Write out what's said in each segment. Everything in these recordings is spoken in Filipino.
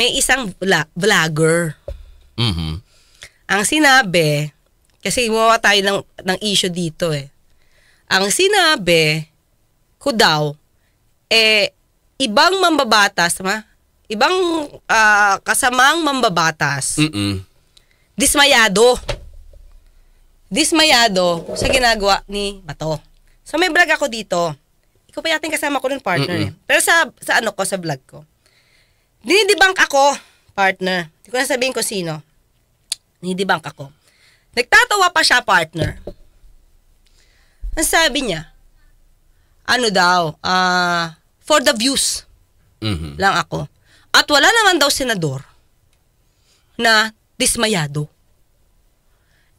may isang vla- vlogger. Mm-hmm. Ang sinabi, kasi gumawa tayo ng, ng issue dito eh. Ang sinabi ko daw, eh, ibang mambabatas, ma? Ibang uh, kasamang mambabatas. Mm-mm. Dismayado. Dismayado sa ginagawa ni Bato. So may vlog ako dito. Ikaw pa yating kasama ko ng partner Mm-mm. Eh. Pero sa, sa ano ko, sa vlog ko. Dinidibank ako, partner. Hindi ko na sabihin ko sino. Dinidibank ako. Nagtatawa pa siya, partner. Ang sabi niya, ano daw, uh, for the views mm-hmm. lang ako. At wala naman daw senador na dismayado.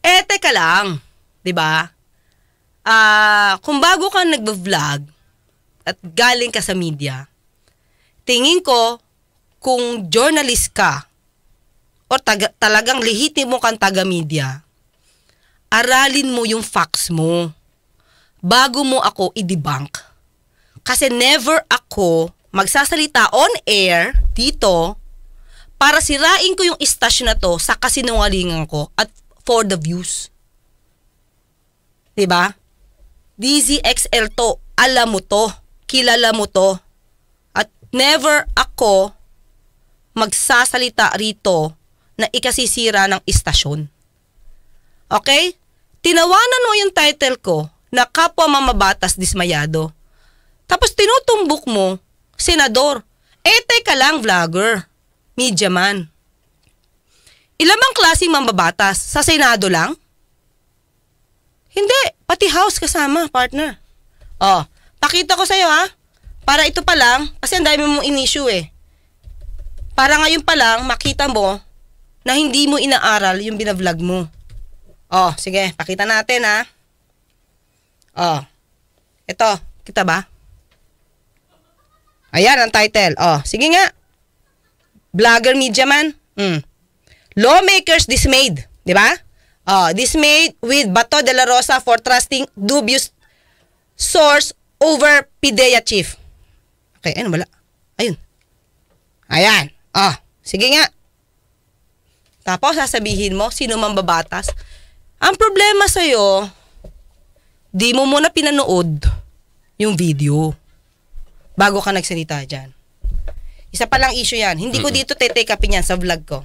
Eh, teka lang, di ba? Ah, uh, kung bago ka nagbo-vlog at galing ka sa media, tingin ko kung journalist ka o taga, talagang lihitin mo kang taga-media, aralin mo yung facts mo bago mo ako i-debunk. Kasi never ako magsasalita on air dito para sirain ko yung istasyon na to sa kasinungalingan ko at for the views. 'Di ba? DZXL to, alam mo to, kilala mo to. At never ako magsasalita rito na ikasisira ng istasyon. Okay? Tinawanan mo yung title ko na kapwa mamabatas dismayado. Tapos tinutumbok mo, senador, eh ka lang vlogger, media man. Ilan bang klaseng mambabatas? Sa Senado lang? Hindi, pati house kasama, partner. Oh, pakita ko sa'yo ha. Ah. Para ito pa lang, kasi ang dami mong in-issue eh. Para ngayon pa lang makita mo na hindi mo inaaral yung binavlog mo. Oh, sige, pakita natin ha. Oh. Ito, kita ba? Ayan ang title. Oh, sige nga. Vlogger media man. Mm. Lawmakers dismayed, 'di ba? Oh, dismayed with Bato de la Rosa for trusting dubious source over PIDEA chief. Okay, ano wala? Ayun. Ayan. Ah, sige nga. Tapos sasabihin mo, sino man babatas. Ang problema sa'yo, di mo muna pinanood yung video bago ka nagsalita dyan. Isa pa lang issue yan. Hindi ko dito te-take upin yan sa vlog ko.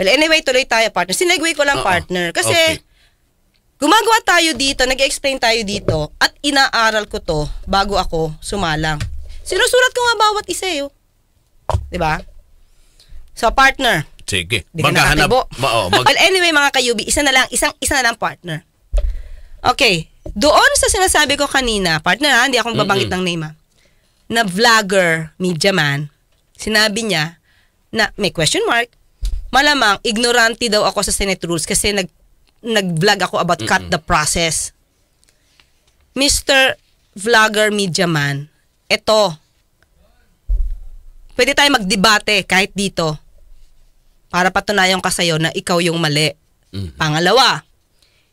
Well, anyway, tuloy tayo, partner. Sinegway ko lang, partner. Kasi, okay. gumagawa tayo dito, nag-explain tayo dito, at inaaral ko to bago ako sumalang. Sinusulat ko nga bawat isa eh. Oh. ba? Diba? So partner. Sige. Maghahanap. Ba, oh, mag well, anyway mga kayubi, isa na lang, isang isa na lang partner. Okay. Doon sa sinasabi ko kanina, partner ha, hindi ako babanggit mm-hmm. ng name ha, na vlogger, media man, sinabi niya na may question mark, malamang ignorante daw ako sa Senate rules kasi nag nag-vlog ako about mm-hmm. cut the process. Mr. Vlogger Media Man, eto, pwede tayo magdebate kahit dito para patunayan ka sa'yo na ikaw yung mali. Mm-hmm. Pangalawa,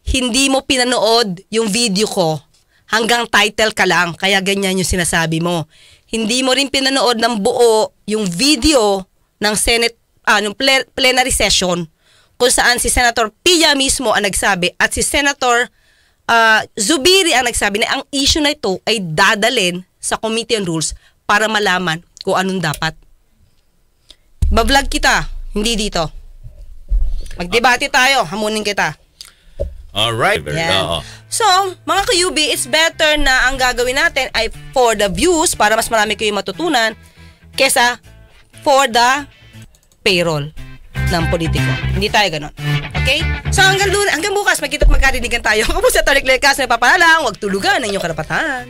hindi mo pinanood yung video ko hanggang title ka lang, kaya ganyan yung sinasabi mo. Hindi mo rin pinanood ng buo yung video ng Senate, ah, ng plenary session kung saan si Senator Pia mismo ang nagsabi at si Senator uh, Zubiri ang nagsabi na ang issue na ito ay dadalin sa Committee on Rules para malaman kung anong dapat. Bablog kita. Hindi dito. Magdebate tayo. Hamunin kita. All right. So, mga ka-UB, it's better na ang gagawin natin ay for the views para mas marami kayong matutunan kesa for the payroll ng politiko. Hindi tayo ganun. Okay? So hanggang, doon, hanggang bukas, magkita at tayo. Ako po sa Tariq Lecas, may papalalang, huwag tulugan ang inyong karapatan.